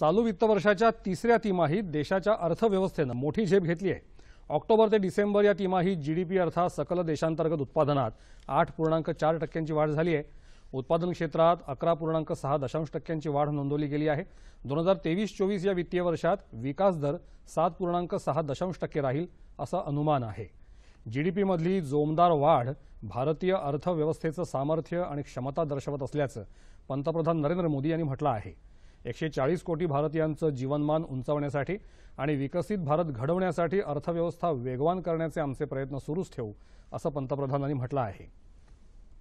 चालू वित्त वर्षाच्या तिसऱ्या तिमाहीत देशाच्या अर्थव्यवस्थेनं मोठी झेप घेतली आहे ऑक्टोबर ते डिसेंबर या तिमाहीत जी डी पी अर्थात सकल देशांतर्गत उत्पादनात आठ पूर्णांक चार टक्क्यांची वाढ झाली आहे उत्पादन क्षेत्रात अकरा पूर्णांक सहा दशांश टक्क्यांची वाढ नोंदवली गेली आहे दोन हजार तेवीस चोवीस या वित्तीय वर्षात विकास दर सात पूर्णांक सहा दशांश टक्के राहील असं अनुमान आहे जी डी पीमधली जोमदार वाढ भारतीय अर्थव्यवस्थेचं सामर्थ्य आणि क्षमता दर्शवत असल्याचं पंतप्रधान नरेंद्र मोदी यांनी म्हटलं आहे एकशे चाळीस कोटी भारतीयांचं जीवनमान उंचावण्यासाठी आणि विकसित भारत घडवण्यासाठी अर्थव्यवस्था वेगवान करण्याचे आमचे प्रयत्न सुरूच ठेवू असं पंतप्रधानांनी म्हटलं आहे